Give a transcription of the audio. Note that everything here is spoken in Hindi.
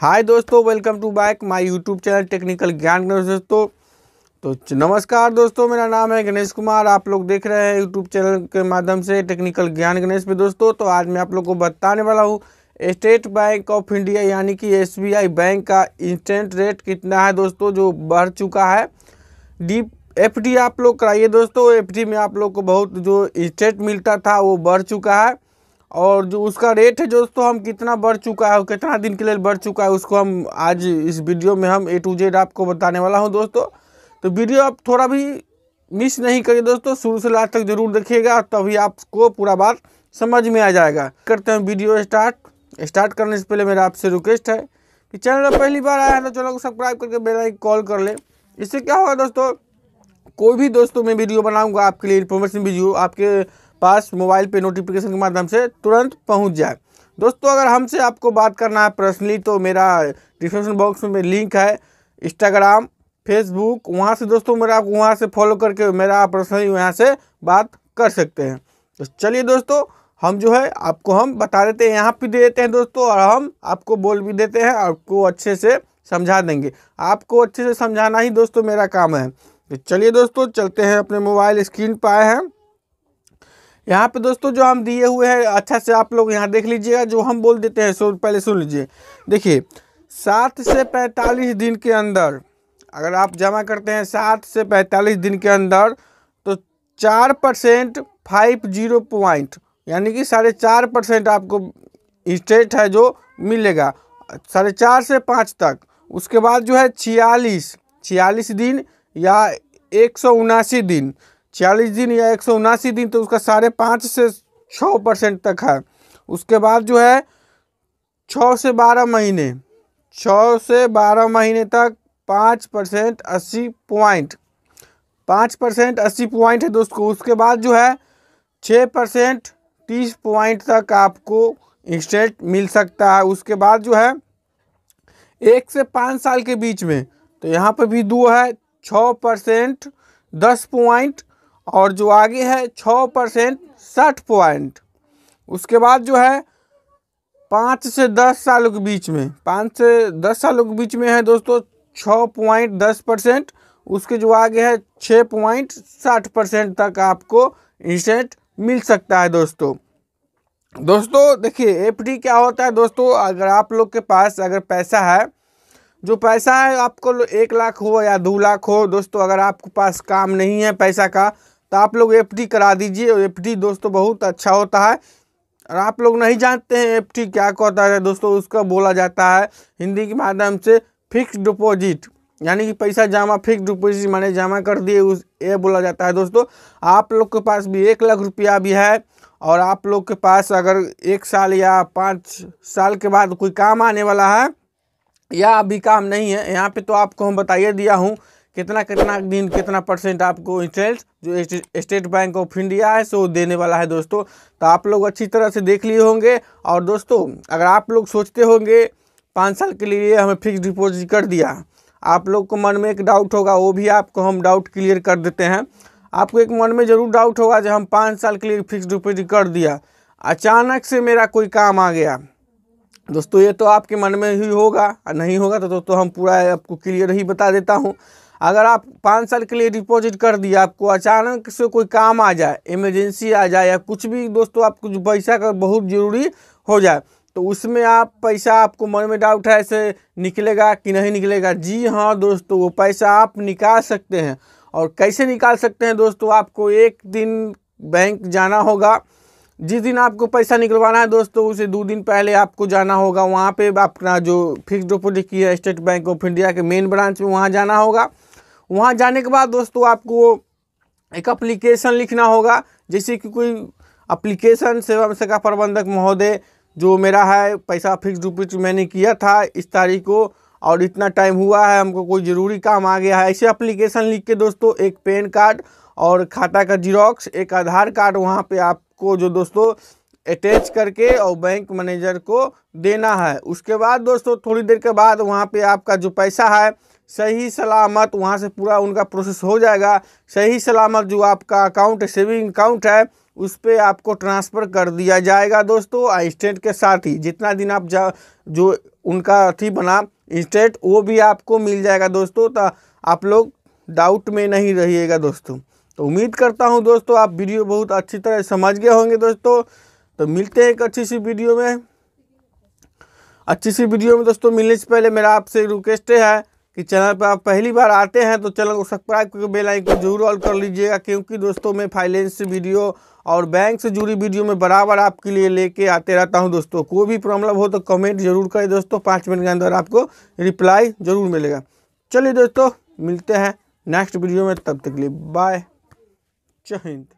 हाय दोस्तों welcome to back my YouTube channel technical Gyan दोस्तों तो नमस्कार दोस्तों मेरा नाम है गणेश कुमार आप लोग देख रहे हैं यूट्यूब चैनल के माध्यम से टेक्निकल ज्ञान गणेश पे दोस्तों तो आज मैं आप लोग को बताने वाला हूँ स्टेट बैंक ऑफ इंडिया यानी कि एसबीआई बैंक का इंस्टेंट रेट कितना है दोस्तों जो बढ़ चुका है डी एफ आप लोग कराइए दोस्तों एफ में आप लोग को बहुत जो इंस्टेंट मिलता था वो बढ़ चुका है और जो उसका रेट है दोस्तों हम कितना बढ़ चुका है और कितना दिन के लिए बढ़ चुका है उसको हम आज इस वीडियो में हम ए टू जेड आपको बताने वाला हूँ दोस्तों तो वीडियो आप थोड़ा भी मिस नहीं करिए दोस्तों शुरू से लास्ट तक जरूर देखिएगा तभी आपको पूरा बात समझ में आ जाएगा करते हैं वीडियो स्टार्ट स्टार्ट करने से पहले मेरा आपसे रिक्वेस्ट है कि चैनल पहली बार आया है तो चैनल को सब्सक्राइब करके बेल आइकन कॉल कर ले इससे क्या होगा दोस्तों कोई भी दोस्तों मैं वीडियो बनाऊंगा आपके लिए इन्फॉर्मेशन वीडियो आपके पास मोबाइल पे नोटिफिकेशन के माध्यम से तुरंत पहुँच जाए दोस्तों अगर हमसे आपको बात करना है पर्सनली तो मेरा डिस्क्रिप्शन बॉक्स में लिंक है इंस्टाग्राम फेसबुक वहाँ से दोस्तों मेरा आप वहाँ से फॉलो करके मेरा पर्सनली वहाँ से बात कर सकते हैं तो चलिए दोस्तों हम जो है आपको हम बता देते हैं यहाँ पे दे देते हैं दोस्तों और हम आपको बोल भी देते हैं आपको अच्छे से समझा देंगे आपको अच्छे से समझाना ही दोस्तों मेरा काम है तो चलिए दोस्तों चलते हैं अपने मोबाइल स्क्रीन पर आए हैं यहाँ पे दोस्तों जो हम दिए हुए हैं अच्छा से आप लोग यहाँ देख लीजिएगा जो हम बोल देते हैं सो पहले सुन लीजिए देखिए सात से पैंतालीस दिन के अंदर अगर आप जमा करते हैं सात से पैंतालीस दिन के अंदर तो चार परसेंट फाइव जीरो पॉइंट यानी कि साढ़े चार परसेंट आपको स्टेट है जो मिलेगा साढ़े चार से पाँच तक उसके बाद जो है छियालीस छियालीस दिन या एक सौ उनासी दिन चालीस दिन या एक दिन तो उसका साढ़े पाँच से छः परसेंट तक है उसके बाद जो है छः से बारह महीने छः से बारह महीने तक पाँच परसेंट अस्सी पॉइंट पाँच परसेंट अस्सी पॉइंट है दोस्तों उसके बाद जो है छः परसेंट तीस पॉइंट तक आपको इंस्टेंट मिल सकता है उसके बाद जो है एक से पाँच साल के बीच में तो यहाँ पर भी दो है छः परसेंट दस पॉइंट और जो आगे है छः परसेंट साठ पॉइंट उसके बाद जो है पाँच से दस सालों के बीच में पाँच से दस सालों के बीच में है दोस्तों छः पॉइंट दस परसेंट उसके जो आगे है छः पॉइंट साठ परसेंट तक आपको इंसेंट मिल सकता है दोस्तों दोस्तों देखिए एफडी क्या होता है दोस्तों अगर आप लोग के पास अगर पैसा है जो पैसा है आपको एक लाख हो या दो लाख हो दोस्तों अगर आपके पास काम नहीं है पैसा का तो आप लोग एफ करा दीजिए एफ दोस्तों बहुत अच्छा होता है और आप लोग नहीं जानते हैं एफ क्या कहता है दोस्तों उसका बोला जाता है हिंदी के माध्यम से फिक्स डिपोजिट यानी कि पैसा जमा फिक्स डिपोजिट माने जमा कर दिए उस ये बोला जाता है दोस्तों आप लोग के पास भी एक लाख रुपया भी है और आप लोग के पास अगर एक साल या पाँच साल के बाद कोई काम आने वाला है या अभी काम नहीं है यहाँ पे तो आपको हम बताइए दिया हूँ कितना कितना दिन कितना परसेंट आपको इंटरेस्ट जो स्टेट बैंक ऑफ इंडिया है सो देने वाला है दोस्तों तो आप लोग अच्छी तरह से देख लिए होंगे और दोस्तों अगर आप लोग सोचते होंगे पाँच साल के लिए हमें फिक्स डिपॉजिट कर दिया आप लोग को मन में एक डाउट होगा वो भी आपको हम डाउट क्लियर कर देते हैं आपको एक मन में ज़रूर डाउट होगा जब हम पाँच साल के लिए फिक्स डिपॉजिट कर दिया अचानक से मेरा कोई काम आ गया दोस्तों ये तो आपके मन में ही होगा नहीं होगा तो, दोस्तों तो हम पूरा आपको क्लियर ही बता देता हूँ अगर आप पाँच साल के लिए डिपॉजिट कर दिया आपको अचानक से कोई काम आ जाए इमरजेंसी आ जाए या कुछ भी दोस्तों आप कुछ पैसा का बहुत ज़रूरी हो जाए तो उसमें आप पैसा आपको मन में डाउट है ऐसे निकलेगा कि नहीं निकलेगा जी हाँ दोस्तों वो पैसा आप निकाल सकते हैं और कैसे निकाल सकते हैं दोस्तों आपको एक दिन बैंक जाना होगा जिस दिन आपको पैसा निकलवाना है दोस्तों उसे दो दिन पहले आपको जाना होगा वहाँ पे अपना जो फिक्स डिपोजिट किया है स्टेट बैंक ऑफ इंडिया के मेन ब्रांच में वहाँ जाना होगा वहाँ जाने के बाद दोस्तों आपको एक अप्लीकेशन लिखना होगा जैसे कि कोई अप्लीकेशन सेवा शाखा प्रबंधक महोदय जो मेरा है पैसा फिक्स डिपोजिट तो मैंने किया था इस तारीख को और इतना टाइम हुआ है हमको कोई ज़रूरी काम आ गया है ऐसे अप्लीकेशन लिख के दोस्तों एक पैन कार्ड और खाता का जीरोक्स एक आधार कार्ड वहाँ पे आपको जो दोस्तों अटैच करके और बैंक मैनेजर को देना है उसके बाद दोस्तों थोड़ी देर के बाद वहाँ पे आपका जो पैसा है सही सलामत वहाँ से पूरा उनका प्रोसेस हो जाएगा सही सलामत जो आपका अकाउंट है सेविंग अकाउंट है उस पर आपको ट्रांसफ़र कर दिया जाएगा दोस्तों इंस्टेंट के साथ ही जितना दिन आप जा जो उनका अथी बना इंस्टेंट वो भी आपको मिल जाएगा दोस्तों तो आप लोग डाउट में नहीं रहिएगा दोस्तों तो उम्मीद करता हूँ दोस्तों आप वीडियो बहुत अच्छी तरह समझ गए होंगे दोस्तों तो मिलते हैं एक अच्छी सी वीडियो में अच्छी सी वीडियो में दोस्तों मिलने से पहले मेरा आपसे रिक्वेस्ट है कि चैनल पर आप पहली बार आते हैं तो चैनल को सब्सक्राइब करके बेल आइकन को जरूर ऑल कर लीजिएगा क्योंकि दोस्तों मैं फाइनेंस वीडियो और बैंक से जुड़ी वीडियो में बराबर आपके लिए लेके आते रहता हूं दोस्तों कोई भी प्रॉब्लम मतलब हो तो कमेंट जरूर करें दोस्तों पाँच मिनट के अंदर आपको रिप्लाई जरूर मिलेगा चलिए दोस्तों मिलते हैं नेक्स्ट वीडियो में तब तक के लिए बाय जय हिंद